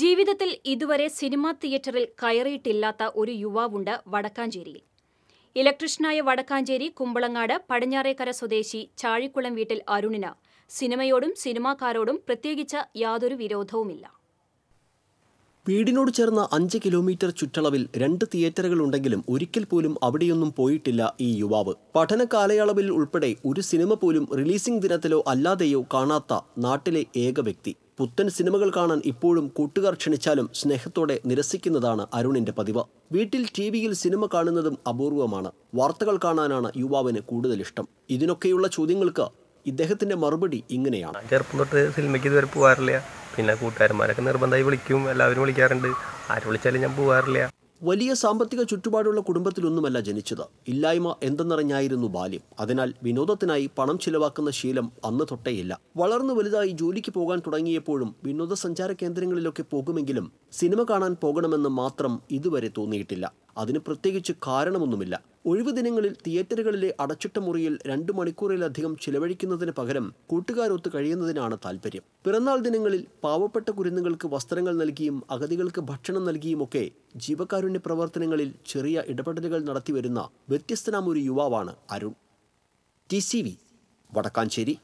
ജീവിതത്തിൽ ഇതുവരെ സിനിമാ തിയേറ്ററിൽ കയറിയിട്ടില്ലാത്ത ഒരു യുവാവുണ്ട് വടക്കാഞ്ചേരിയിൽ ഇലക്ട്രീഷ്യനായ വടക്കാഞ്ചേരി കുമ്പളങ്ങാട് പടിഞ്ഞാറേക്കര സ്വദേശി ചാഴിക്കുളം വീട്ടിൽ അരുണിന് സിനിമയോടും സിനിമാക്കാരോടും പ്രത്യേകിച്ച് യാതൊരു വിരോധവുമില്ല വീടിനോട് ചേർന്ന അഞ്ച് കിലോമീറ്റർ ചുറ്റളവിൽ രണ്ട് തിയേറ്ററുകൾ ഉണ്ടെങ്കിലും ഒരിക്കൽ പോലും അവിടെയൊന്നും പോയിട്ടില്ല ഈ യുവാവ് പഠന കാലയളവിൽ ഉൾപ്പെടെ ഒരു സിനിമ പോലും റിലീസിംഗ് ദിനത്തിലോ അല്ലാതെയോ കാണാത്ത നാട്ടിലെ ഏക വ്യക്തി പുത്തൻ സിനിമകൾ കാണാൻ ഇപ്പോഴും കൂട്ടുകാർ ക്ഷണിച്ചാലും സ്നേഹത്തോടെ നിരസിക്കുന്നതാണ് അരുണിന്റെ പതിവ് വീട്ടിൽ ടി വിയിൽ സിനിമ കാണുന്നതും അപൂർവമാണ് വാർത്തകൾ കാണാനാണ് യുവാവിന് കൂടുതൽ ഇഷ്ടം ഇതിനൊക്കെയുള്ള ചോദ്യങ്ങൾക്ക് ഇദ്ദേഹത്തിന്റെ മറുപടി ഇങ്ങനെയാണ് ചെറുപ്പം തൊട്ട് സിനിമയ്ക്ക് ഇതുവരെ പോകാറില്ല പിന്നെ കൂട്ടുകാരന്മാരൊക്കെ നിർബന്ധമായി വിളിക്കും എല്ലാവരും വിളിക്കാറുണ്ട് ആര് വിളിച്ചാലും ഞാൻ പോകാറില്ല വലിയ സാമ്പത്തിക ചുറ്റുപാടുള്ള കുടുംബത്തിലൊന്നുമല്ല ജനിച്ചത് ഇല്ലായ്മ എന്തെന്നറിഞ്ഞായിരുന്നു ബാല്യം അതിനാൽ വിനോദത്തിനായി പണം ചിലവാക്കുന്ന ശീലം അന്ന് തൊട്ടേയില്ല വളർന്നു വലുതായി ജോലിക്ക് പോകാൻ തുടങ്ങിയപ്പോഴും വിനോദസഞ്ചാര കേന്ദ്രങ്ങളിലൊക്കെ പോകുമെങ്കിലും സിനിമ കാണാൻ പോകണമെന്ന് മാത്രം ഇതുവരെ തോന്നിയിട്ടില്ല അതിന് പ്രത്യേകിച്ച് കാരണമൊന്നുമില്ല ഒഴിവ് ദിനങ്ങളിൽ തിയേറ്ററുകളിലെ അടച്ചിട്ട മുറിയിൽ രണ്ടു മണിക്കൂറിലധികം ചിലവഴിക്കുന്നതിന് പകരം കൂട്ടുകാരൊത്ത് കഴിയുന്നതിനാണ് താല്പര്യം പിറന്നാൾ ദിനങ്ങളിൽ പാവപ്പെട്ട കുരുന്നുകൾക്ക് വസ്ത്രങ്ങൾ നൽകിയും അഗതികൾക്ക് ഭക്ഷണം നൽകിയുമൊക്കെ ജീവകാരുണ്യ പ്രവർത്തനങ്ങളിൽ ചെറിയ ഇടപെടലുകൾ നടത്തിവരുന്ന വ്യത്യസ്തനാമൊരു യുവാവാണ് Arun T C V Vadakkanchery